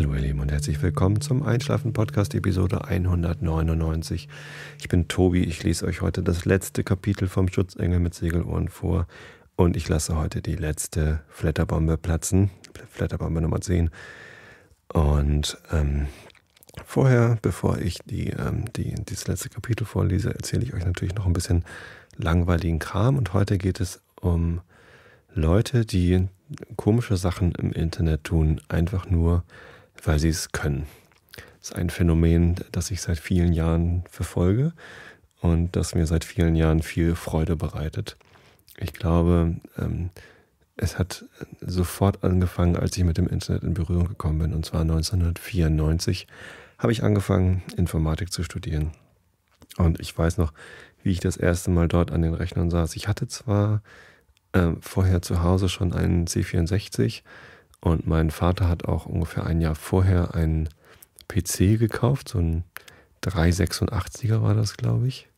Hallo ihr Lieben und herzlich willkommen zum Einschlafen Podcast Episode 199. Ich bin Tobi, ich lese euch heute das letzte Kapitel vom Schutzengel mit Segelohren vor und ich lasse heute die letzte Flatterbombe platzen, Flatterbombe Nummer 10. Und ähm, vorher, bevor ich die, ähm, die, dieses letzte Kapitel vorlese, erzähle ich euch natürlich noch ein bisschen langweiligen Kram und heute geht es um Leute, die komische Sachen im Internet tun, einfach nur, weil sie es können. Das ist ein Phänomen, das ich seit vielen Jahren verfolge und das mir seit vielen Jahren viel Freude bereitet. Ich glaube, ähm, es hat sofort angefangen, als ich mit dem Internet in Berührung gekommen bin, und zwar 1994 habe ich angefangen, Informatik zu studieren. Und ich weiß noch, wie ich das erste Mal dort an den Rechnern saß. Ich hatte zwar äh, vorher zu Hause schon einen C64, und mein Vater hat auch ungefähr ein Jahr vorher einen PC gekauft, so ein 386er war das, glaube ich.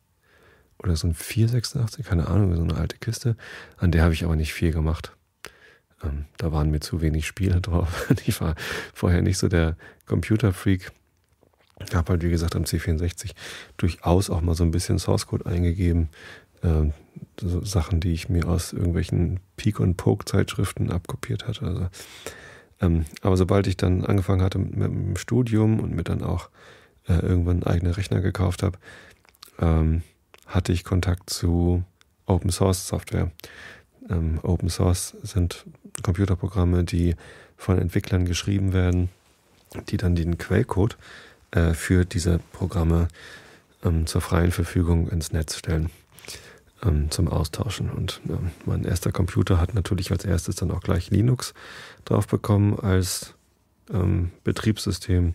Oder so ein 486, keine Ahnung, so eine alte Kiste. An der habe ich aber nicht viel gemacht. Ähm, da waren mir zu wenig Spiele drauf. ich war vorher nicht so der Computerfreak. Ich habe halt, wie gesagt, am C64 durchaus auch mal so ein bisschen Source Code eingegeben, ähm, so Sachen, die ich mir aus irgendwelchen Peak- und Poke-Zeitschriften abkopiert hatte. Also, ähm, aber sobald ich dann angefangen hatte mit, mit dem Studium und mir dann auch äh, irgendwann eigene Rechner gekauft habe, ähm, hatte ich Kontakt zu Open Source Software. Ähm, Open Source sind Computerprogramme, die von Entwicklern geschrieben werden, die dann den Quellcode äh, für diese Programme ähm, zur freien Verfügung ins Netz stellen ähm, zum Austauschen. Und ja, mein erster Computer hat natürlich als erstes dann auch gleich Linux drauf bekommen als ähm, Betriebssystem,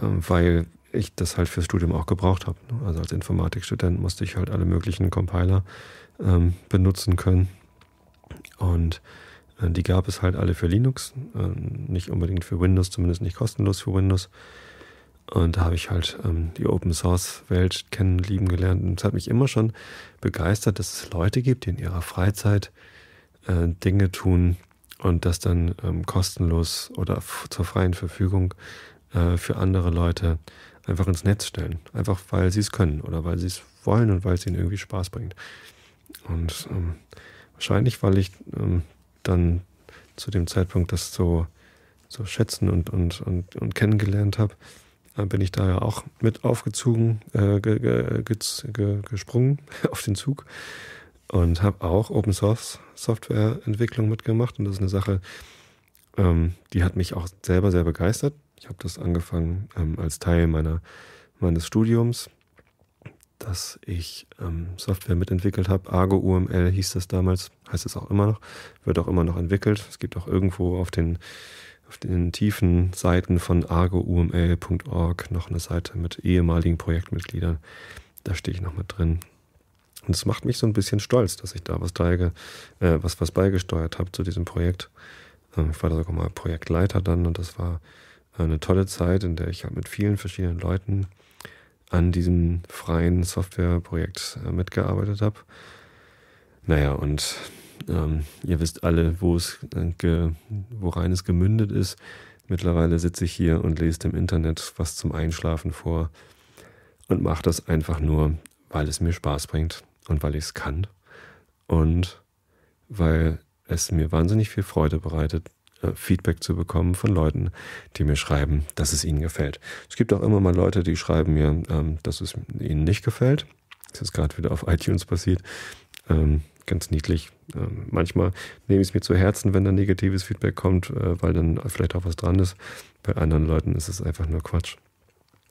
ähm, weil ich das halt fürs Studium auch gebraucht habe. Ne? Also als Informatikstudent musste ich halt alle möglichen Compiler ähm, benutzen können. Und äh, die gab es halt alle für Linux, äh, nicht unbedingt für Windows, zumindest nicht kostenlos für Windows. Und da habe ich halt ähm, die Open Source Welt kennen, lieben gelernt. Und es hat mich immer schon begeistert, dass es Leute gibt, die in ihrer Freizeit äh, Dinge tun und das dann ähm, kostenlos oder zur freien Verfügung äh, für andere Leute einfach ins Netz stellen. Einfach weil sie es können oder weil sie es wollen und weil es ihnen irgendwie Spaß bringt. Und ähm, wahrscheinlich, weil ich ähm, dann zu dem Zeitpunkt das so, so schätzen und, und, und, und kennengelernt habe, bin ich da ja auch mit aufgezogen, äh, ge, ge, ge, gesprungen auf den Zug und habe auch Open Source Software Entwicklung mitgemacht. Und das ist eine Sache, ähm, die hat mich auch selber sehr begeistert. Ich habe das angefangen ähm, als Teil meiner, meines Studiums, dass ich ähm, Software mitentwickelt habe. Argo UML hieß das damals, heißt es auch immer noch, wird auch immer noch entwickelt. Es gibt auch irgendwo auf den auf den tiefen Seiten von argouml.org noch eine Seite mit ehemaligen Projektmitgliedern. Da stehe ich noch mit drin. Und es macht mich so ein bisschen stolz, dass ich da was, dreige, äh, was, was beigesteuert habe zu diesem Projekt. Ähm, ich war da sogar mal Projektleiter dann und das war äh, eine tolle Zeit, in der ich halt mit vielen verschiedenen Leuten an diesem freien Softwareprojekt äh, mitgearbeitet habe. Naja, und ähm, ihr wisst alle, wo es, äh, ge, worein es gemündet ist. Mittlerweile sitze ich hier und lese im Internet was zum Einschlafen vor und mache das einfach nur, weil es mir Spaß bringt und weil ich es kann und weil es mir wahnsinnig viel Freude bereitet, äh, Feedback zu bekommen von Leuten, die mir schreiben, dass es ihnen gefällt. Es gibt auch immer mal Leute, die schreiben mir, ähm, dass es ihnen nicht gefällt. Das ist gerade wieder auf iTunes passiert. Ähm, ganz niedlich. Ähm, manchmal nehme ich es mir zu Herzen, wenn da negatives Feedback kommt, äh, weil dann vielleicht auch was dran ist. Bei anderen Leuten ist es einfach nur Quatsch.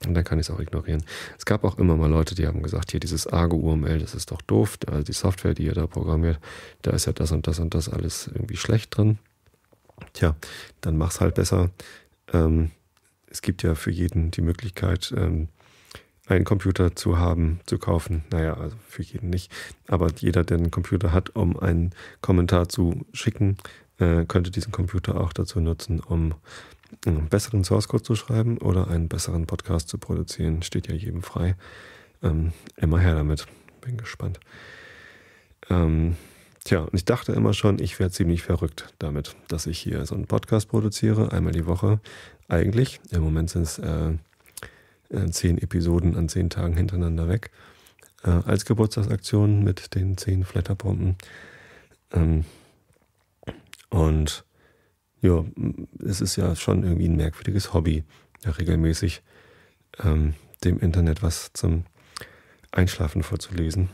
Und dann kann ich es auch ignorieren. Es gab auch immer mal Leute, die haben gesagt, hier dieses Argo-UML, das ist doch doof. Also die Software, die ihr da programmiert, da ist ja das und das und das alles irgendwie schlecht drin. Tja, dann mach's halt besser. Ähm, es gibt ja für jeden die Möglichkeit, ähm, einen Computer zu haben, zu kaufen. Naja, also für jeden nicht. Aber jeder, der einen Computer hat, um einen Kommentar zu schicken, äh, könnte diesen Computer auch dazu nutzen, um einen besseren Source Code zu schreiben oder einen besseren Podcast zu produzieren. Steht ja jedem frei. Ähm, immer her damit. Bin gespannt. Ähm, tja, und ich dachte immer schon, ich wäre ziemlich verrückt damit, dass ich hier so einen Podcast produziere, einmal die Woche. Eigentlich, im Moment sind es äh, äh, zehn Episoden an zehn Tagen hintereinander weg. Äh, als Geburtstagsaktion mit den zehn Flatterbomben. Ähm, und ja, es ist ja schon irgendwie ein merkwürdiges Hobby, ja, regelmäßig ähm, dem Internet was zum Einschlafen vorzulesen.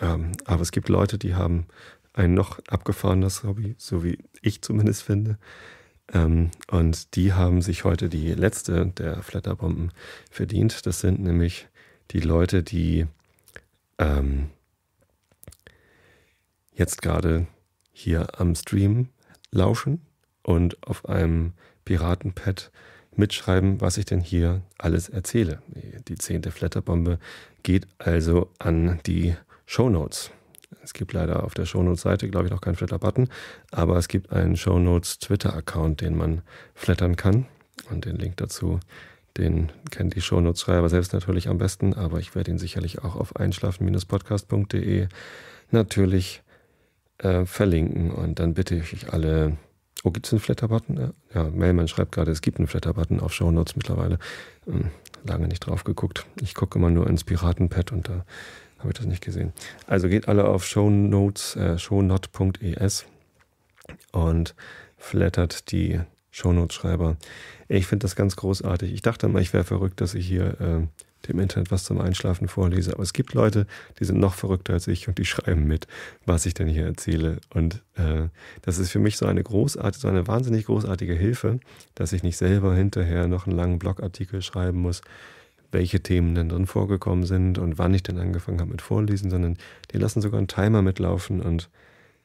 Ähm, aber es gibt Leute, die haben ein noch abgefahrenes Hobby, so wie ich zumindest finde. Ähm, und die haben sich heute die letzte der Flatterbomben verdient. Das sind nämlich die Leute, die ähm, jetzt gerade hier am Stream lauschen und auf einem Piratenpad mitschreiben, was ich denn hier alles erzähle. Die zehnte Flatterbombe geht also an die Shownotes. Notes. Es gibt leider auf der Shownotes-Seite, glaube ich, noch keinen Flatter-Button, aber es gibt einen Shownotes-Twitter-Account, den man flattern kann. Und den Link dazu, den kennen die Shownotes-Schreiber selbst natürlich am besten, aber ich werde ihn sicherlich auch auf einschlafen-podcast.de natürlich äh, verlinken. Und dann bitte ich alle, Oh, gibt es einen Flatter-Button? Ja, Mailman schreibt gerade, es gibt einen Flatter-Button auf Shownotes mittlerweile. Hm, lange nicht drauf geguckt. Ich gucke immer nur ins Piratenpad und da habe ich das nicht gesehen. Also geht alle auf shownotes, äh, shownot.es und flattert die Shownotes-Schreiber. Ich finde das ganz großartig. Ich dachte mal, ich wäre verrückt, dass ich hier äh, dem Internet was zum Einschlafen vorlese. Aber es gibt Leute, die sind noch verrückter als ich und die schreiben mit, was ich denn hier erzähle. Und äh, das ist für mich so eine großartige, so eine wahnsinnig großartige Hilfe, dass ich nicht selber hinterher noch einen langen Blogartikel schreiben muss welche Themen denn drin vorgekommen sind und wann ich denn angefangen habe mit Vorlesen, sondern die lassen sogar einen Timer mitlaufen und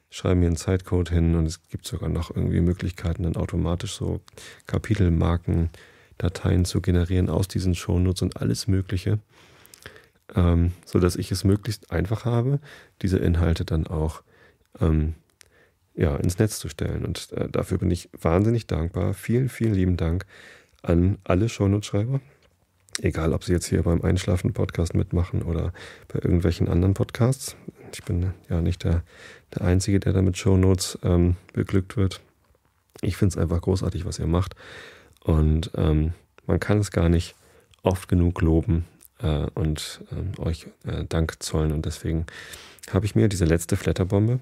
schreiben mir einen Zeitcode hin und es gibt sogar noch irgendwie Möglichkeiten, dann automatisch so Kapitelmarken, Dateien zu generieren aus diesen Shownotes und alles Mögliche, ähm, sodass ich es möglichst einfach habe, diese Inhalte dann auch ähm, ja, ins Netz zu stellen. Und äh, dafür bin ich wahnsinnig dankbar. Vielen, vielen lieben Dank an alle Shownotes-Schreiber, Egal, ob Sie jetzt hier beim Einschlafen-Podcast mitmachen oder bei irgendwelchen anderen Podcasts. Ich bin ja nicht der, der Einzige, der da mit Shownotes ähm, beglückt wird. Ich finde es einfach großartig, was ihr macht. Und ähm, man kann es gar nicht oft genug loben äh, und äh, euch äh, Dank zollen. Und deswegen habe ich mir diese letzte Flatterbombe,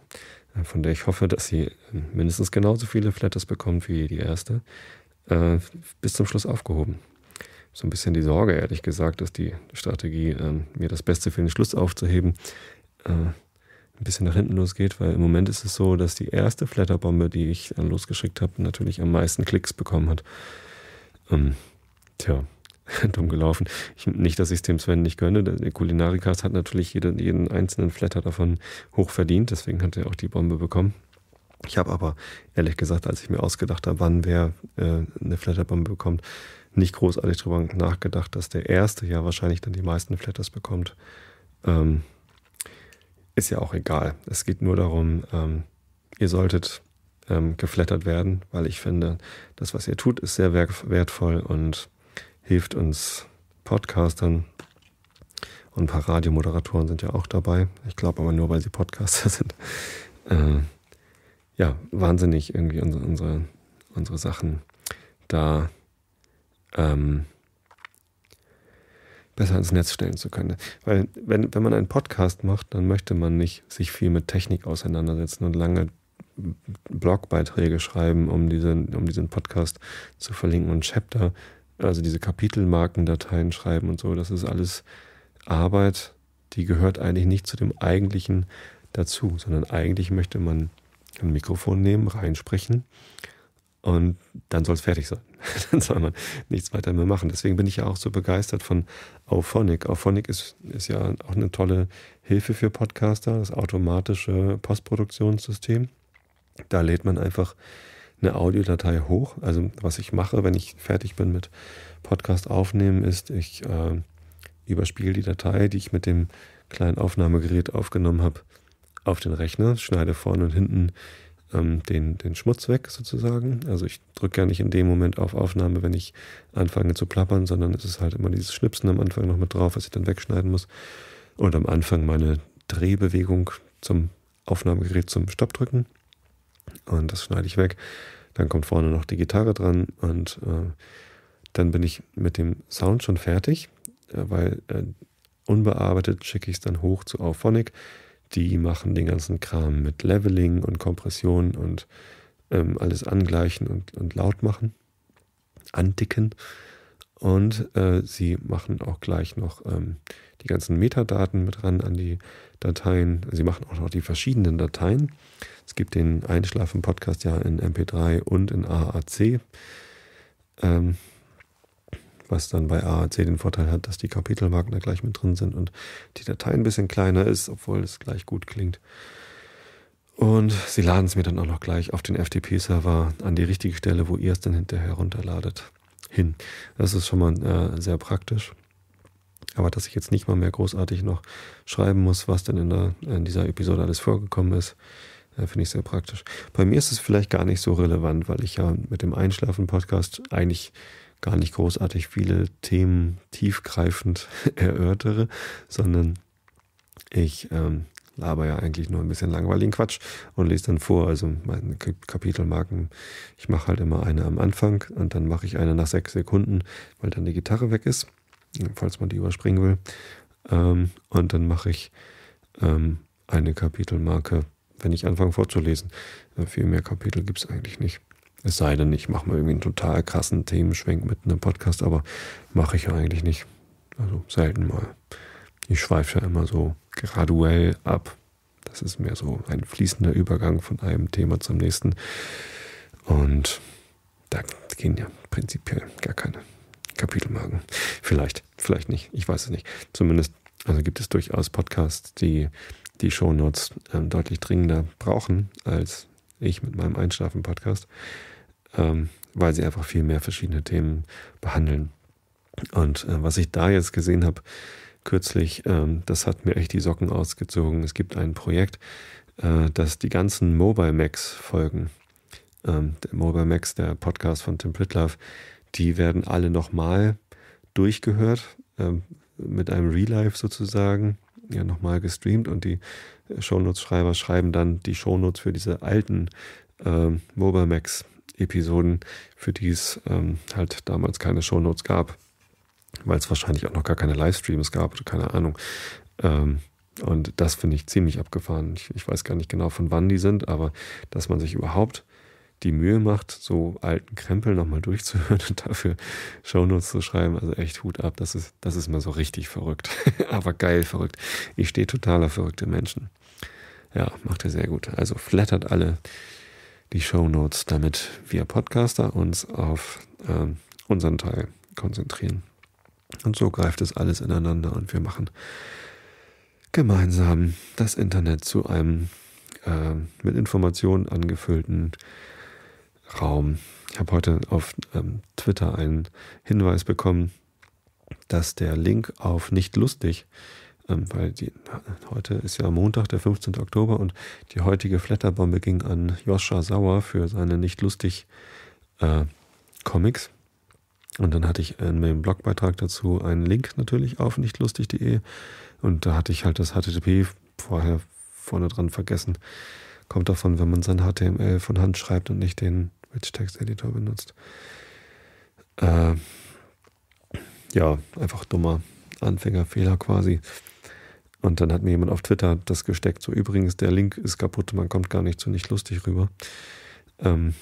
äh, von der ich hoffe, dass sie ähm, mindestens genauso viele Flatters bekommt wie die erste, äh, bis zum Schluss aufgehoben so ein bisschen die Sorge, ehrlich gesagt, dass die Strategie, ähm, mir das Beste für den Schluss aufzuheben, äh, ein bisschen nach hinten losgeht, weil im Moment ist es so, dass die erste Flatterbombe, die ich dann äh, losgeschickt habe, natürlich am meisten Klicks bekommen hat. Ähm, tja, dumm gelaufen. Ich, nicht, dass ich es dem Sven nicht gönne. Der Kulinarikast hat natürlich jede, jeden einzelnen Flatter davon hoch verdient, deswegen hat er auch die Bombe bekommen. Ich habe aber ehrlich gesagt, als ich mir ausgedacht habe, wann wer äh, eine Flatterbombe bekommt, nicht großartig darüber nachgedacht, dass der erste ja wahrscheinlich dann die meisten Flatters bekommt. Ähm, ist ja auch egal. Es geht nur darum, ähm, ihr solltet ähm, geflattert werden, weil ich finde, das, was ihr tut, ist sehr wertvoll und hilft uns Podcastern. Und ein paar Radiomoderatoren sind ja auch dabei. Ich glaube aber nur, weil sie Podcaster sind. Äh, ja, wahnsinnig irgendwie unsere, unsere, unsere Sachen da ähm, besser ins Netz stellen zu können. Weil wenn, wenn man einen Podcast macht, dann möchte man nicht sich viel mit Technik auseinandersetzen und lange Blogbeiträge schreiben, um diesen, um diesen Podcast zu verlinken und Chapter, also diese Kapitelmarkendateien schreiben und so. Das ist alles Arbeit, die gehört eigentlich nicht zu dem eigentlichen dazu, sondern eigentlich möchte man ein Mikrofon nehmen, reinsprechen und dann soll es fertig sein. dann soll man nichts weiter mehr machen. Deswegen bin ich ja auch so begeistert von Auphonic. Auphonic ist, ist ja auch eine tolle Hilfe für Podcaster, das automatische Postproduktionssystem. Da lädt man einfach eine Audiodatei hoch. Also was ich mache, wenn ich fertig bin mit Podcast aufnehmen, ist, ich äh, überspiele die Datei, die ich mit dem kleinen Aufnahmegerät aufgenommen habe, auf den Rechner, schneide vorne und hinten ähm, den, den Schmutz weg sozusagen. Also ich drücke gar nicht in dem Moment auf Aufnahme, wenn ich anfange zu plappern, sondern es ist halt immer dieses Schnipsen am Anfang noch mit drauf, was ich dann wegschneiden muss. Und am Anfang meine Drehbewegung zum Aufnahmegerät zum Stopp drücken. Und das schneide ich weg. Dann kommt vorne noch die Gitarre dran und äh, dann bin ich mit dem Sound schon fertig, äh, weil äh, unbearbeitet schicke ich es dann hoch zu Auphonic. Die machen den ganzen Kram mit Leveling und Kompression und ähm, alles angleichen und, und laut machen, anticken. Und äh, sie machen auch gleich noch ähm, die ganzen Metadaten mit ran an die Dateien. Sie machen auch noch die verschiedenen Dateien. Es gibt den Einschlafen-Podcast ja in MP3 und in AAC. Ähm, was dann bei AAC den Vorteil hat, dass die Kapitelmarken da gleich mit drin sind und die Datei ein bisschen kleiner ist, obwohl es gleich gut klingt. Und sie laden es mir dann auch noch gleich auf den FTP-Server an die richtige Stelle, wo ihr es dann hinterher runterladet, hin. Das ist schon mal äh, sehr praktisch. Aber dass ich jetzt nicht mal mehr großartig noch schreiben muss, was denn in, der, in dieser Episode alles vorgekommen ist, äh, finde ich sehr praktisch. Bei mir ist es vielleicht gar nicht so relevant, weil ich ja mit dem Einschlafen-Podcast eigentlich gar nicht großartig viele Themen tiefgreifend erörtere, sondern ich ähm, laber ja eigentlich nur ein bisschen langweiligen Quatsch und lese dann vor. Also meine Kapitelmarken, ich mache halt immer eine am Anfang und dann mache ich eine nach sechs Sekunden, weil dann die Gitarre weg ist, falls man die überspringen will. Ähm, und dann mache ich ähm, eine Kapitelmarke, wenn ich anfange vorzulesen. Äh, viel mehr Kapitel gibt es eigentlich nicht. Es sei denn, ich mache mal irgendwie einen total krassen Themenschwenk mit einem Podcast, aber mache ich ja eigentlich nicht. Also selten mal. Ich schweife ja immer so graduell ab. Das ist mehr so ein fließender Übergang von einem Thema zum nächsten. Und da gehen ja prinzipiell gar keine Kapitelmarken. Vielleicht, vielleicht nicht. Ich weiß es nicht. Zumindest, also gibt es durchaus Podcasts, die die Shownotes ähm, deutlich dringender brauchen als ich mit meinem Einschlafen-Podcast, ähm, weil sie einfach viel mehr verschiedene Themen behandeln. Und äh, was ich da jetzt gesehen habe, kürzlich, ähm, das hat mir echt die Socken ausgezogen. Es gibt ein Projekt, äh, das die ganzen Mobile Max folgen. Ähm, der Mobile Max, der Podcast von Tim Pritlove, die werden alle nochmal durchgehört, ähm, mit einem Relive sozusagen, ja nochmal gestreamt und die Shownotes-Schreiber schreiben dann die Shownotes für diese alten äh, Mobile Max Episoden, für die es ähm, halt damals keine Shownotes gab, weil es wahrscheinlich auch noch gar keine Livestreams gab oder keine Ahnung. Ähm, und das finde ich ziemlich abgefahren. Ich, ich, weiß gar nicht genau, von wann die sind, aber dass man sich überhaupt die Mühe macht, so alten Krempel nochmal durchzuhören und dafür Shownotes zu schreiben. Also echt Hut ab, das ist, das ist mal so richtig verrückt. Aber geil verrückt. Ich stehe totaler verrückte Menschen. Ja, macht er sehr gut. Also flattert alle die Shownotes, damit wir Podcaster uns auf äh, unseren Teil konzentrieren. Und so greift es alles ineinander und wir machen gemeinsam das Internet zu einem äh, mit Informationen angefüllten Raum. Ich habe heute auf ähm, Twitter einen Hinweis bekommen, dass der Link auf nicht lustig, ähm, weil die, heute ist ja Montag, der 15. Oktober und die heutige Flatterbombe ging an Joscha Sauer für seine nicht lustig äh, Comics. Und dann hatte ich in meinem Blogbeitrag dazu einen Link natürlich auf nichtlustig.de und da hatte ich halt das HTTP vorher vorne dran vergessen. Kommt davon, wenn man sein HTML von Hand schreibt und nicht den Rich Text Editor benutzt. Äh, ja, einfach dummer Anfängerfehler quasi. Und dann hat mir jemand auf Twitter das gesteckt. So, übrigens, der Link ist kaputt, man kommt gar nicht zu nicht lustig rüber. Ähm,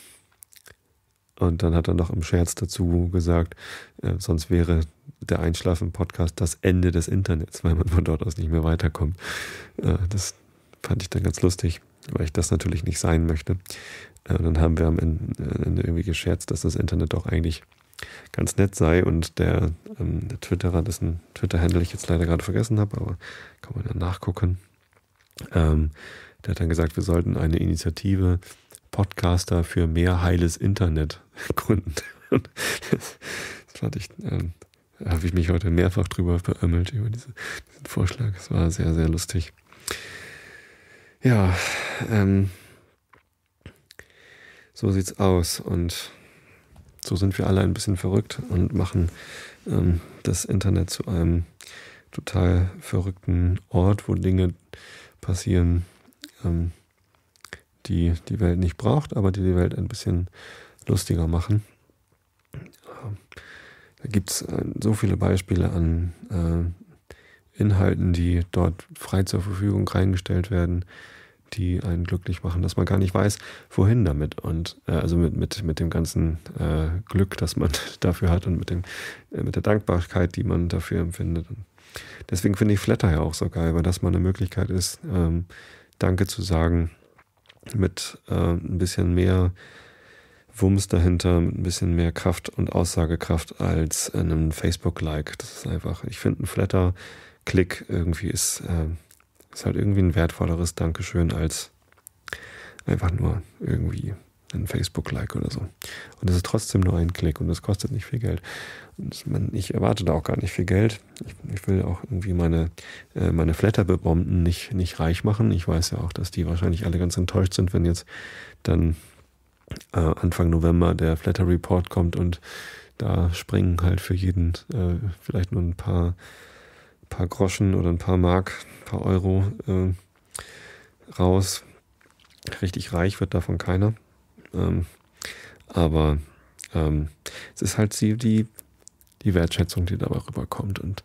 und dann hat er noch im Scherz dazu gesagt, äh, sonst wäre der Einschlafen-Podcast das Ende des Internets, weil man von dort aus nicht mehr weiterkommt. Äh, das fand ich dann ganz lustig, weil ich das natürlich nicht sein möchte. Äh, und dann haben wir am äh, Ende irgendwie gescherzt, dass das Internet doch eigentlich ganz nett sei und der, ähm, der Twitterer, dessen Twitter-Handle ich jetzt leider gerade vergessen habe, aber kann man ja nachgucken. Ähm, der hat dann gesagt, wir sollten eine Initiative Podcaster für mehr heiles Internet gründen. das, fand ich, ähm, da habe ich mich heute mehrfach drüber verömmelt, über diese, diesen Vorschlag. Es war sehr, sehr lustig. Ja, ähm, so sieht's aus. Und so sind wir alle ein bisschen verrückt und machen ähm, das Internet zu einem total verrückten Ort, wo Dinge passieren, ähm, die die Welt nicht braucht, aber die die Welt ein bisschen lustiger machen. Da gibt es äh, so viele Beispiele an äh, Inhalten, die dort frei zur Verfügung reingestellt werden, die einen glücklich machen, dass man gar nicht weiß, wohin damit und äh, also mit, mit, mit dem ganzen äh, Glück, das man dafür hat und mit, dem, äh, mit der Dankbarkeit, die man dafür empfindet. Und deswegen finde ich Flatter ja auch so geil, weil das mal eine Möglichkeit ist, ähm, Danke zu sagen mit ähm, ein bisschen mehr Wumms dahinter, mit ein bisschen mehr Kraft und Aussagekraft als einem Facebook-Like. Das ist einfach, ich finde ein Flatter-Klick irgendwie ist ähm, ist halt irgendwie ein wertvolleres Dankeschön als einfach nur irgendwie ein Facebook-Like oder so. Und es ist trotzdem nur ein Klick und es kostet nicht viel Geld. Und ich erwarte da auch gar nicht viel Geld. Ich, ich will auch irgendwie meine, äh, meine Flatterbebomben nicht, nicht reich machen. Ich weiß ja auch, dass die wahrscheinlich alle ganz enttäuscht sind, wenn jetzt dann äh, Anfang November der Flatter Report kommt und da springen halt für jeden äh, vielleicht nur ein paar ein paar Groschen oder ein paar Mark, ein paar Euro äh, raus. Richtig reich wird davon keiner. Ähm, aber ähm, es ist halt die, die, die Wertschätzung, die dabei rüberkommt. Und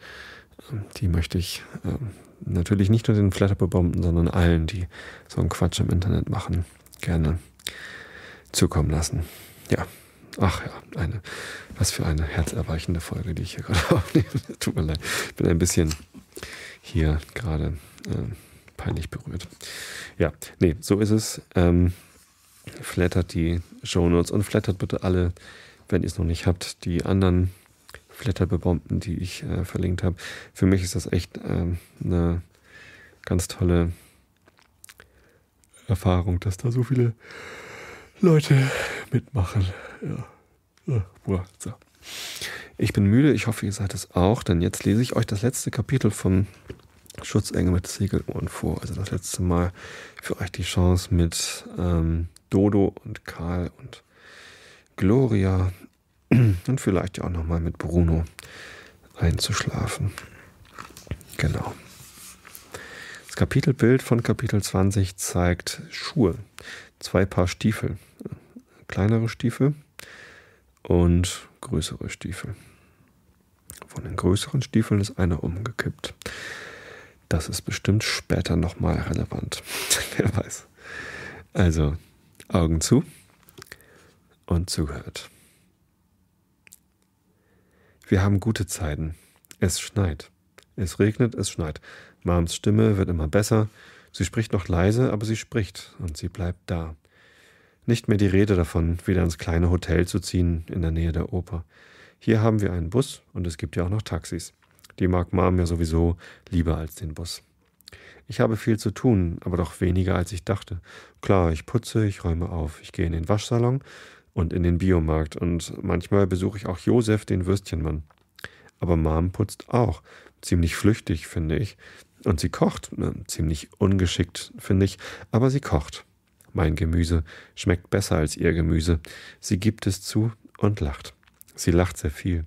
ähm, die möchte ich ähm, natürlich nicht nur den Flatterbebomben, sondern allen, die so einen Quatsch im Internet machen, gerne zukommen lassen. Ja. Ach ja, eine, was für eine herzerweichende Folge, die ich hier gerade aufnehme. Tut mir leid, ich bin ein bisschen hier gerade äh, peinlich berührt. Ja, nee, so ist es. Ähm, flattert die Shownotes und flattert bitte alle, wenn ihr es noch nicht habt, die anderen Flatterbebomben, die ich äh, verlinkt habe. Für mich ist das echt äh, eine ganz tolle Erfahrung, dass da so viele Leute mitmachen. Ja. So. Ich bin müde, ich hoffe, ihr seid es auch, denn jetzt lese ich euch das letzte Kapitel von Schutzengel mit Segelohren vor. Also das letzte Mal für euch die Chance mit ähm, Dodo und Karl und Gloria und vielleicht ja auch nochmal mit Bruno einzuschlafen. Genau. Das Kapitelbild von Kapitel 20 zeigt Schuhe, zwei Paar Stiefel, kleinere Stiefel und größere Stiefel. Von den größeren Stiefeln ist einer umgekippt. Das ist bestimmt später nochmal relevant. Wer weiß. Also, Augen zu und zuhört. Wir haben gute Zeiten. Es schneit. Es regnet, es schneit. Mams Stimme wird immer besser. Sie spricht noch leise, aber sie spricht und sie bleibt da. Nicht mehr die Rede davon, wieder ins kleine Hotel zu ziehen in der Nähe der Oper. Hier haben wir einen Bus und es gibt ja auch noch Taxis. Die mag Mom ja sowieso lieber als den Bus. Ich habe viel zu tun, aber doch weniger als ich dachte. Klar, ich putze, ich räume auf, ich gehe in den Waschsalon und in den Biomarkt und manchmal besuche ich auch Josef, den Würstchenmann. Aber Mom putzt auch. Ziemlich flüchtig, finde ich. Und sie kocht, ne, ziemlich ungeschickt, finde ich, aber sie kocht. Mein Gemüse schmeckt besser als ihr Gemüse. Sie gibt es zu und lacht. Sie lacht sehr viel.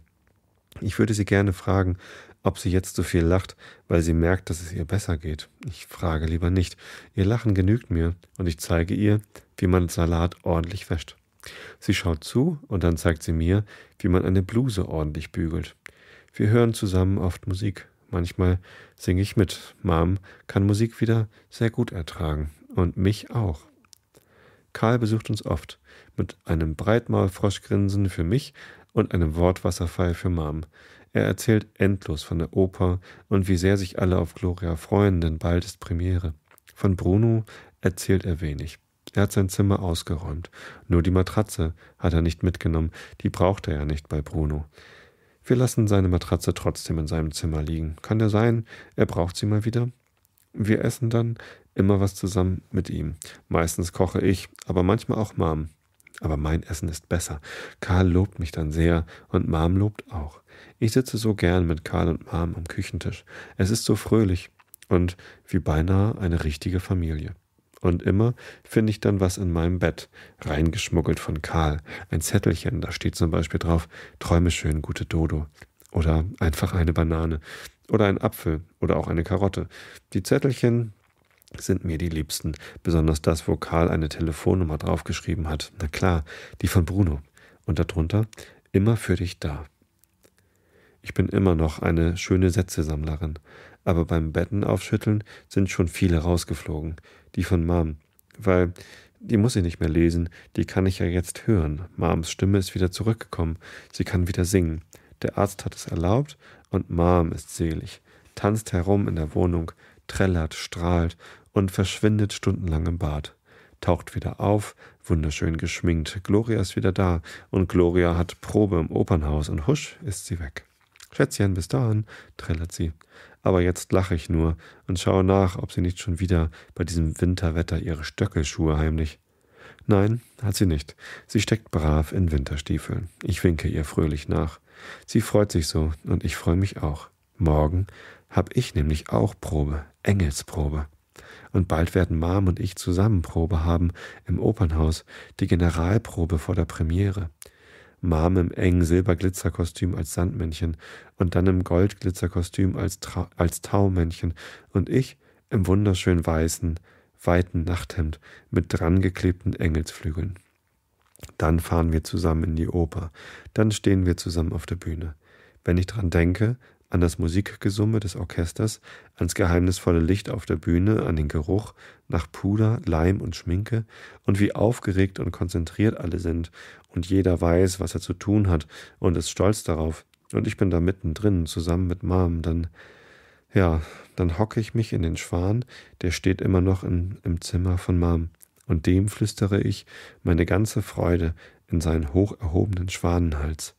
Ich würde sie gerne fragen, ob sie jetzt so viel lacht, weil sie merkt, dass es ihr besser geht. Ich frage lieber nicht. Ihr Lachen genügt mir und ich zeige ihr, wie man Salat ordentlich wäscht. Sie schaut zu und dann zeigt sie mir, wie man eine Bluse ordentlich bügelt. Wir hören zusammen oft Musik. Manchmal singe ich mit. Mom kann Musik wieder sehr gut ertragen und mich auch. Karl besucht uns oft mit einem Breitmaulfroschgrinsen für mich und einem Wortwasserfall für Mom. Er erzählt endlos von der Oper und wie sehr sich alle auf Gloria freuen, denn bald ist Premiere. Von Bruno erzählt er wenig. Er hat sein Zimmer ausgeräumt. Nur die Matratze hat er nicht mitgenommen. Die braucht er ja nicht bei Bruno. Wir lassen seine Matratze trotzdem in seinem Zimmer liegen. Kann ja sein, er braucht sie mal wieder. Wir essen dann immer was zusammen mit ihm. Meistens koche ich, aber manchmal auch Mom. Aber mein Essen ist besser. Karl lobt mich dann sehr und Mom lobt auch. Ich sitze so gern mit Karl und Mom am Küchentisch. Es ist so fröhlich und wie beinahe eine richtige Familie und immer finde ich dann was in meinem Bett, reingeschmuggelt von Karl. Ein Zettelchen, da steht zum Beispiel drauf, träume schön, gute Dodo. Oder einfach eine Banane. Oder ein Apfel. Oder auch eine Karotte. Die Zettelchen sind mir die liebsten. Besonders das, wo Karl eine Telefonnummer draufgeschrieben hat. Na klar, die von Bruno. Und darunter, immer für dich da. Ich bin immer noch eine schöne Sätzesammlerin, aber beim Betten aufschütteln sind schon viele rausgeflogen die von Mom, weil die muss ich nicht mehr lesen, die kann ich ja jetzt hören. Moms Stimme ist wieder zurückgekommen, sie kann wieder singen. Der Arzt hat es erlaubt und Mom ist selig, tanzt herum in der Wohnung, trällert, strahlt und verschwindet stundenlang im Bad. Taucht wieder auf, wunderschön geschminkt. Gloria ist wieder da und Gloria hat Probe im Opernhaus und husch ist sie weg. Schätzchen, bis dahin, trällert sie aber jetzt lache ich nur und schaue nach, ob sie nicht schon wieder bei diesem Winterwetter ihre Stöckelschuhe heimlich. Nein, hat sie nicht. Sie steckt brav in Winterstiefeln. Ich winke ihr fröhlich nach. Sie freut sich so und ich freue mich auch. Morgen hab ich nämlich auch Probe, Engelsprobe. Und bald werden Mom und ich zusammen Probe haben im Opernhaus, die Generalprobe vor der Premiere. Mom im engen Silberglitzerkostüm als Sandmännchen und dann im Goldglitzerkostüm als, Tra als Taumännchen und ich im wunderschön weißen, weiten Nachthemd mit drangeklebten Engelsflügeln. Dann fahren wir zusammen in die Oper, dann stehen wir zusammen auf der Bühne. Wenn ich dran denke, an das Musikgesumme des Orchesters, ans geheimnisvolle Licht auf der Bühne, an den Geruch nach Puder, Leim und Schminke und wie aufgeregt und konzentriert alle sind und jeder weiß, was er zu tun hat und ist stolz darauf. Und ich bin da mittendrin, zusammen mit Mom, dann, ja, dann hocke ich mich in den Schwan, der steht immer noch in, im Zimmer von Mom. Und dem flüstere ich meine ganze Freude in seinen hoch erhobenen Schwanenhals.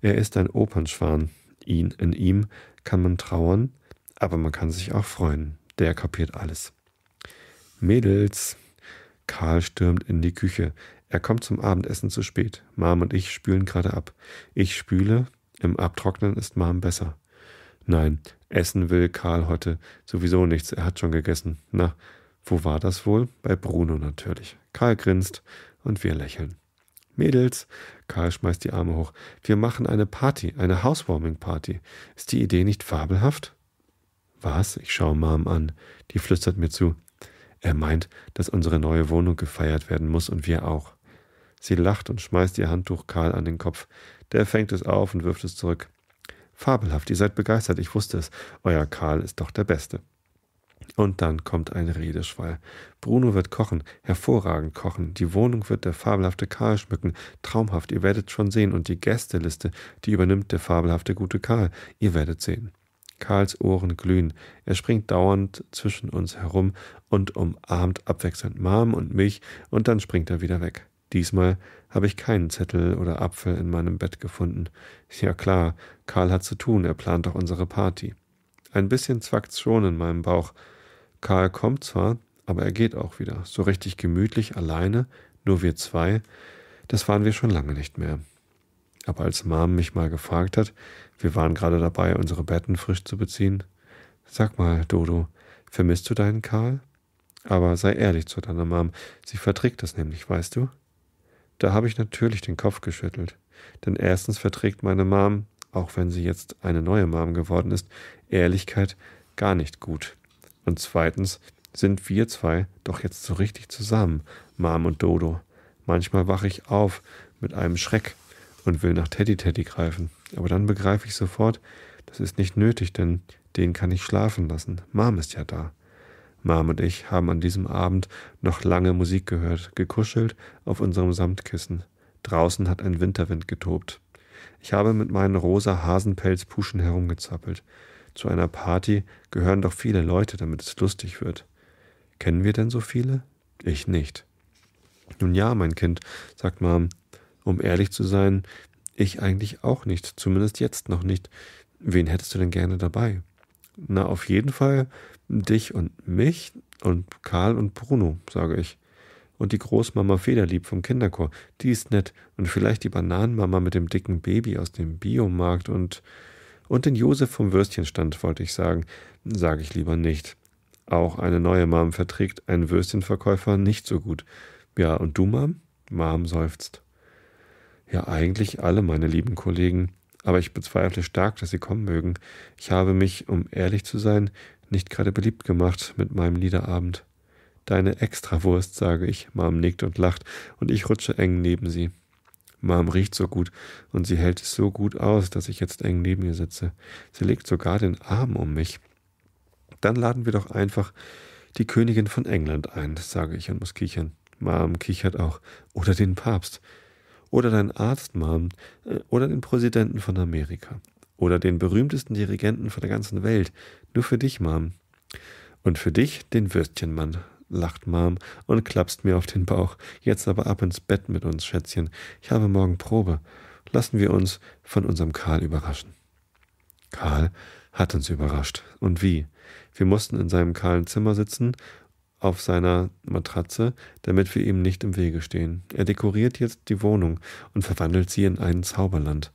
Er ist ein Opernschwan, ihn, in ihm kann man trauern, aber man kann sich auch freuen. Der kapiert alles. Mädels. Karl stürmt in die Küche. Er kommt zum Abendessen zu spät. Mom und ich spülen gerade ab. Ich spüle, im Abtrocknen ist Mom besser. Nein, essen will Karl heute sowieso nichts, er hat schon gegessen. Na, wo war das wohl? Bei Bruno natürlich. Karl grinst und wir lächeln. Mädels, Karl schmeißt die Arme hoch, wir machen eine Party, eine Housewarming-Party. Ist die Idee nicht fabelhaft? Was? Ich schaue Mom an. Die flüstert mir zu. Er meint, dass unsere neue Wohnung gefeiert werden muss und wir auch. Sie lacht und schmeißt ihr Handtuch Karl an den Kopf. Der fängt es auf und wirft es zurück. Fabelhaft, ihr seid begeistert, ich wusste es. Euer Karl ist doch der Beste. Und dann kommt ein Redeschwall. Bruno wird kochen, hervorragend kochen, die Wohnung wird der fabelhafte Karl schmücken, traumhaft, ihr werdet schon sehen, und die Gästeliste, die übernimmt der fabelhafte gute Karl, ihr werdet sehen. Karls Ohren glühen, er springt dauernd zwischen uns herum und umarmt abwechselnd Mom und mich, und dann springt er wieder weg. Diesmal habe ich keinen Zettel oder Apfel in meinem Bett gefunden. Ja klar, Karl hat zu tun, er plant doch unsere Party. Ein bisschen zwackt's schon in meinem Bauch, Karl kommt zwar, aber er geht auch wieder, so richtig gemütlich, alleine, nur wir zwei, das waren wir schon lange nicht mehr. Aber als Mom mich mal gefragt hat, wir waren gerade dabei, unsere Betten frisch zu beziehen, sag mal, Dodo, vermisst du deinen Karl? Aber sei ehrlich zu deiner Mom, sie verträgt das nämlich, weißt du? Da habe ich natürlich den Kopf geschüttelt. Denn erstens verträgt meine Mom, auch wenn sie jetzt eine neue Mom geworden ist, Ehrlichkeit gar nicht gut. Und zweitens sind wir zwei doch jetzt so richtig zusammen, Mom und Dodo. Manchmal wache ich auf mit einem Schreck und will nach Teddy Teddy greifen. Aber dann begreife ich sofort, das ist nicht nötig, denn den kann ich schlafen lassen. Mom ist ja da. Mom und ich haben an diesem Abend noch lange Musik gehört, gekuschelt auf unserem Samtkissen. Draußen hat ein Winterwind getobt. Ich habe mit meinen rosa Hasenpelzpuschen herumgezappelt. Zu einer Party gehören doch viele Leute, damit es lustig wird. Kennen wir denn so viele? Ich nicht. Nun ja, mein Kind, sagt Mom. Um ehrlich zu sein, ich eigentlich auch nicht, zumindest jetzt noch nicht. Wen hättest du denn gerne dabei? Na, auf jeden Fall dich und mich und Karl und Bruno, sage ich. Und die Großmama Federlieb vom Kinderchor, die ist nett. Und vielleicht die Bananenmama mit dem dicken Baby aus dem Biomarkt und und den Josef vom Würstchenstand wollte ich sagen, sage ich lieber nicht. Auch eine neue Mom verträgt einen Würstchenverkäufer nicht so gut. Ja, und du, Mom? Mom seufzt. Ja, eigentlich alle meine lieben Kollegen, aber ich bezweifle stark, dass sie kommen mögen. Ich habe mich, um ehrlich zu sein, nicht gerade beliebt gemacht mit meinem Liederabend. Deine Extrawurst, sage ich, Mom nickt und lacht, und ich rutsche eng neben sie. Mom riecht so gut und sie hält es so gut aus, dass ich jetzt eng neben ihr sitze. Sie legt sogar den Arm um mich. Dann laden wir doch einfach die Königin von England ein, sage ich und muss kichern. Mom kichert auch. Oder den Papst. Oder deinen Arzt, Mom. Äh, oder den Präsidenten von Amerika. Oder den berühmtesten Dirigenten von der ganzen Welt. Nur für dich, Mom. Und für dich den Würstchenmann, lacht Mom und klapst mir auf den Bauch. Jetzt aber ab ins Bett mit uns, Schätzchen. Ich habe morgen Probe. Lassen wir uns von unserem Karl überraschen. Karl hat uns überrascht. Und wie? Wir mussten in seinem kahlen Zimmer sitzen auf seiner Matratze, damit wir ihm nicht im Wege stehen. Er dekoriert jetzt die Wohnung und verwandelt sie in ein Zauberland.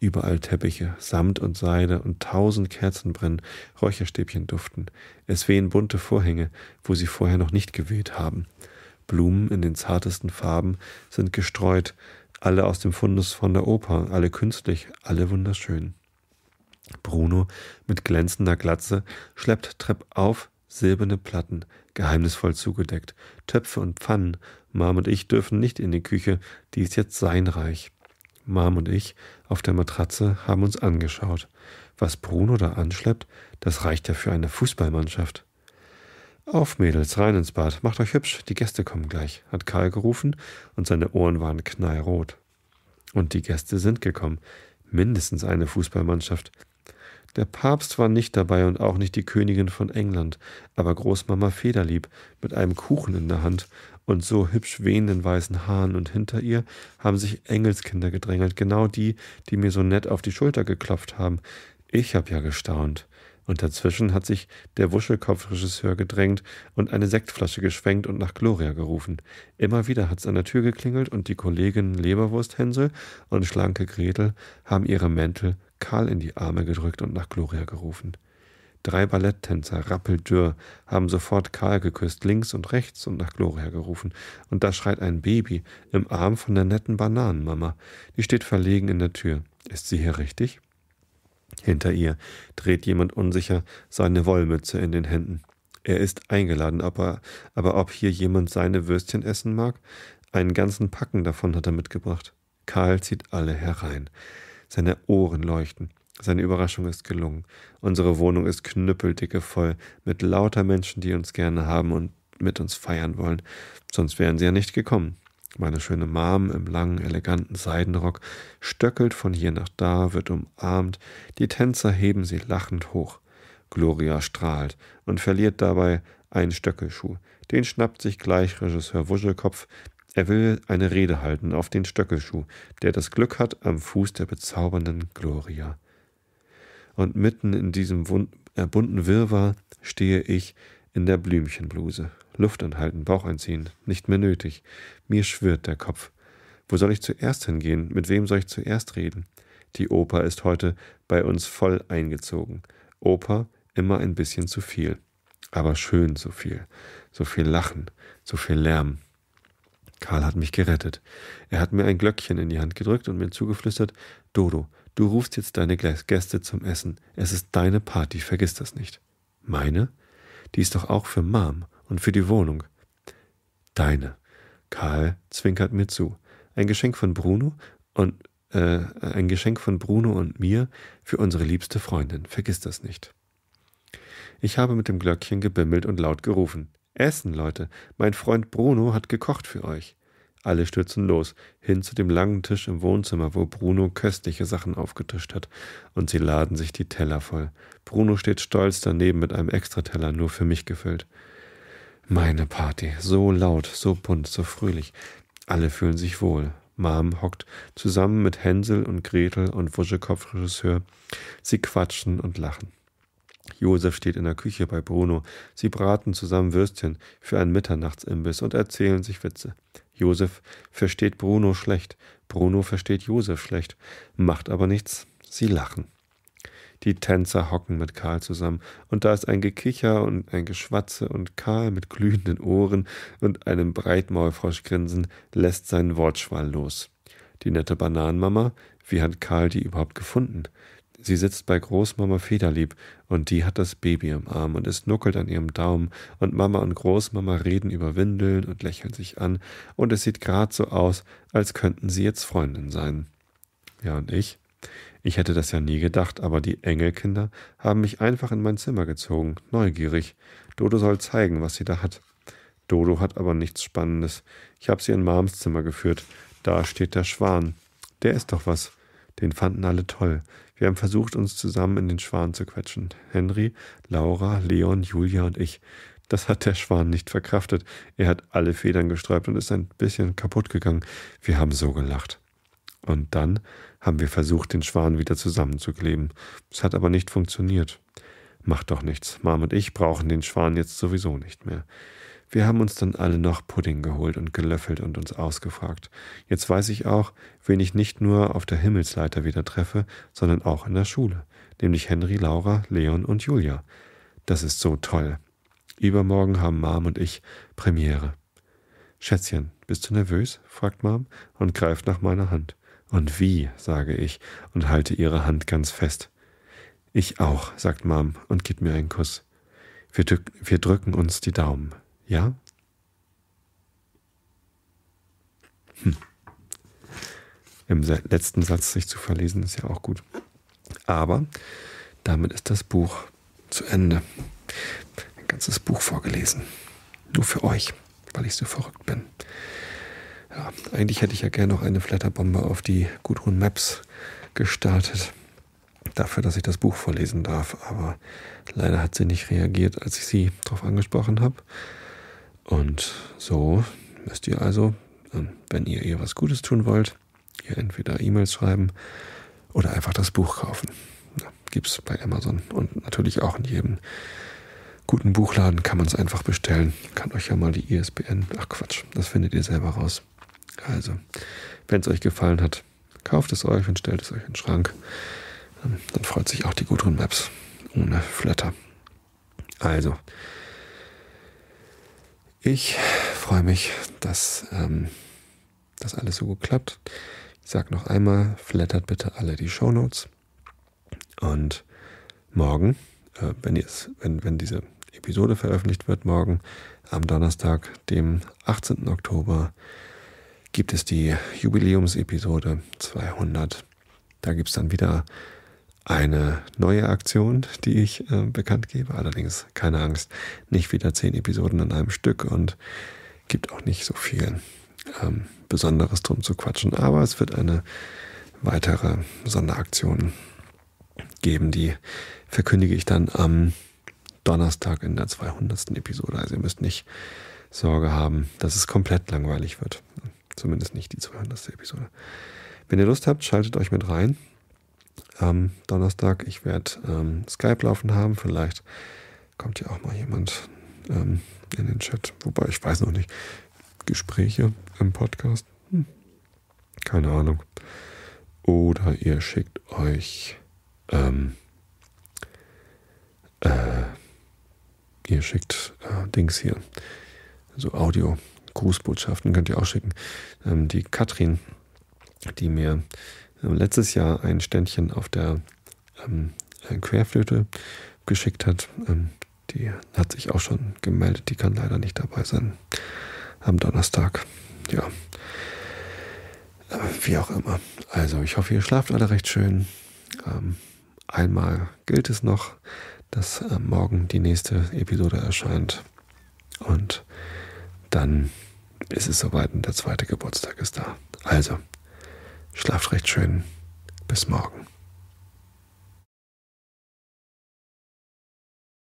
Überall Teppiche, Samt und Seide und tausend Kerzen brennen, Räucherstäbchen duften. Es wehen bunte Vorhänge, wo sie vorher noch nicht geweht haben. Blumen in den zartesten Farben sind gestreut, alle aus dem Fundus von der Oper, alle künstlich, alle wunderschön. Bruno mit glänzender Glatze schleppt treppauf silberne Platten, geheimnisvoll zugedeckt, Töpfe und Pfannen. Mom und ich dürfen nicht in die Küche, die ist jetzt sein Reich. Mom und ich auf der Matratze haben uns angeschaut. Was Bruno da anschleppt, das reicht ja für eine Fußballmannschaft. Auf, Mädels, rein ins Bad, macht euch hübsch, die Gäste kommen gleich, hat Karl gerufen, und seine Ohren waren knallrot. Und die Gäste sind gekommen, mindestens eine Fußballmannschaft. Der Papst war nicht dabei und auch nicht die Königin von England, aber Großmama Federlieb mit einem Kuchen in der Hand und so hübsch wehenden weißen Haaren und hinter ihr haben sich Engelskinder gedrängelt, genau die, die mir so nett auf die Schulter geklopft haben. Ich hab ja gestaunt. Und dazwischen hat sich der Wuschelkopfregisseur gedrängt und eine Sektflasche geschwenkt und nach Gloria gerufen. Immer wieder hat's an der Tür geklingelt und die Kolleginnen Leberwursthänsel und schlanke Gretel haben ihre Mäntel Karl in die Arme gedrückt und nach Gloria gerufen. Drei Balletttänzer, rappeldürr, haben sofort Karl geküsst, links und rechts und nach Gloria gerufen. Und da schreit ein Baby im Arm von der netten Bananenmama. Die steht verlegen in der Tür. Ist sie hier richtig? Hinter ihr dreht jemand unsicher seine Wollmütze in den Händen. Er ist eingeladen, aber, aber ob hier jemand seine Würstchen essen mag? Einen ganzen Packen davon hat er mitgebracht. Karl zieht alle herein. Seine Ohren leuchten. Seine Überraschung ist gelungen. Unsere Wohnung ist knüppeldicke voll mit lauter Menschen, die uns gerne haben und mit uns feiern wollen. Sonst wären sie ja nicht gekommen. Meine schöne Mom im langen, eleganten Seidenrock stöckelt von hier nach da, wird umarmt. Die Tänzer heben sie lachend hoch. Gloria strahlt und verliert dabei einen Stöckelschuh. Den schnappt sich gleich Regisseur Wuschelkopf, er will eine Rede halten auf den Stöckelschuh, der das Glück hat am Fuß der bezaubernden Gloria. Und mitten in diesem äh, bunten Wirrwarr stehe ich in der Blümchenbluse. Luft anhalten, Bauch einziehen, nicht mehr nötig. Mir schwirrt der Kopf. Wo soll ich zuerst hingehen? Mit wem soll ich zuerst reden? Die Oper ist heute bei uns voll eingezogen. Oper immer ein bisschen zu viel, aber schön zu viel. So viel Lachen, so viel Lärm, Karl hat mich gerettet. Er hat mir ein Glöckchen in die Hand gedrückt und mir zugeflüstert, Dodo, du rufst jetzt deine Gäste zum Essen. Es ist deine Party, vergiss das nicht. Meine? Die ist doch auch für Mom und für die Wohnung. Deine. Karl zwinkert mir zu. Ein Geschenk von Bruno und äh, ein Geschenk von Bruno und mir für unsere liebste Freundin. Vergiss das nicht. Ich habe mit dem Glöckchen gebimmelt und laut gerufen. Essen, Leute. Mein Freund Bruno hat gekocht für euch. Alle stürzen los, hin zu dem langen Tisch im Wohnzimmer, wo Bruno köstliche Sachen aufgetischt hat, und sie laden sich die Teller voll. Bruno steht stolz daneben mit einem Extrateller, nur für mich gefüllt. Meine Party, so laut, so bunt, so fröhlich. Alle fühlen sich wohl. Mom hockt zusammen mit Hänsel und Gretel und Wuschekopf-Regisseur. Sie quatschen und lachen. Josef steht in der Küche bei Bruno. Sie braten zusammen Würstchen für einen Mitternachtsimbiss und erzählen sich Witze. Josef versteht Bruno schlecht, Bruno versteht Josef schlecht, macht aber nichts, sie lachen. Die Tänzer hocken mit Karl zusammen, und da ist ein Gekicher und ein Geschwatze, und Karl mit glühenden Ohren und einem Breitmaulfroschgrinsen lässt seinen Wortschwall los. Die nette Bananenmama, wie hat Karl die überhaupt gefunden? Sie sitzt bei Großmama Federlieb und die hat das Baby im Arm und es nuckelt an ihrem Daumen und Mama und Großmama reden über Windeln und lächeln sich an und es sieht gerade so aus, als könnten sie jetzt Freundin sein. Ja, und ich? Ich hätte das ja nie gedacht, aber die Engelkinder haben mich einfach in mein Zimmer gezogen, neugierig. Dodo soll zeigen, was sie da hat. Dodo hat aber nichts Spannendes. Ich habe sie in Mams Zimmer geführt. Da steht der Schwan. Der ist doch was. Den fanden alle toll. Wir haben versucht, uns zusammen in den Schwan zu quetschen. Henry, Laura, Leon, Julia und ich. Das hat der Schwan nicht verkraftet. Er hat alle Federn gesträubt und ist ein bisschen kaputt gegangen. Wir haben so gelacht. Und dann haben wir versucht, den Schwan wieder zusammenzukleben. Es hat aber nicht funktioniert. Macht doch nichts. Mom und ich brauchen den Schwan jetzt sowieso nicht mehr. Wir haben uns dann alle noch Pudding geholt und gelöffelt und uns ausgefragt. Jetzt weiß ich auch, wen ich nicht nur auf der Himmelsleiter wieder treffe, sondern auch in der Schule, nämlich Henry, Laura, Leon und Julia. Das ist so toll. Übermorgen haben Mom und ich Premiere. Schätzchen, bist du nervös? fragt Mom und greift nach meiner Hand. Und wie, sage ich und halte ihre Hand ganz fest. Ich auch, sagt Mom und gibt mir einen Kuss. Wir, wir drücken uns die Daumen. Ja. Hm. Im letzten Satz sich zu verlesen, ist ja auch gut. Aber damit ist das Buch zu Ende. Ein ganzes Buch vorgelesen. Nur für euch, weil ich so verrückt bin. Ja, eigentlich hätte ich ja gerne noch eine Flatterbombe auf die Gudrun Maps gestartet. Dafür, dass ich das Buch vorlesen darf. Aber leider hat sie nicht reagiert, als ich sie darauf angesprochen habe. Und so müsst ihr also, ähm, wenn ihr ihr was Gutes tun wollt, ihr entweder E-Mails schreiben oder einfach das Buch kaufen. Ja, Gibt es bei Amazon und natürlich auch in jedem guten Buchladen kann man es einfach bestellen. Kann euch ja mal die ISBN, ach Quatsch, das findet ihr selber raus. Also, wenn es euch gefallen hat, kauft es euch und stellt es euch in den Schrank. Ähm, dann freut sich auch die Gudrun Maps ohne Flatter. Also, ich freue mich, dass ähm, das alles so gut klappt. Ich sage noch einmal, flattert bitte alle die Shownotes. Und morgen, äh, wenn, wenn, wenn diese Episode veröffentlicht wird, morgen am Donnerstag, dem 18. Oktober, gibt es die Jubiläumsepisode 200. Da gibt es dann wieder eine neue Aktion, die ich äh, bekannt gebe. Allerdings keine Angst, nicht wieder zehn Episoden in einem Stück und gibt auch nicht so viel ähm, Besonderes drum zu quatschen. Aber es wird eine weitere Sonderaktion geben, die verkündige ich dann am Donnerstag in der 200. Episode. Also ihr müsst nicht Sorge haben, dass es komplett langweilig wird. Zumindest nicht die 200. Episode. Wenn ihr Lust habt, schaltet euch mit rein am Donnerstag. Ich werde ähm, Skype laufen haben. Vielleicht kommt ja auch mal jemand ähm, in den Chat. Wobei, ich weiß noch nicht. Gespräche im Podcast? Hm. Keine Ahnung. Oder ihr schickt euch. Ähm, äh, ihr schickt äh, Dings hier. So Audio. Grußbotschaften könnt ihr auch schicken. Ähm, die Katrin, die mir ähm, letztes Jahr ein Ständchen auf der ähm, äh, Querflöte geschickt hat. Ähm, die hat sich auch schon gemeldet, die kann leider nicht dabei sein am Donnerstag. Ja, äh, wie auch immer. Also ich hoffe, ihr schlaft alle recht schön. Ähm, einmal gilt es noch, dass äh, morgen die nächste Episode erscheint. Und dann ist es soweit und der zweite Geburtstag ist da. Also, Schlaft recht schön. Bis morgen.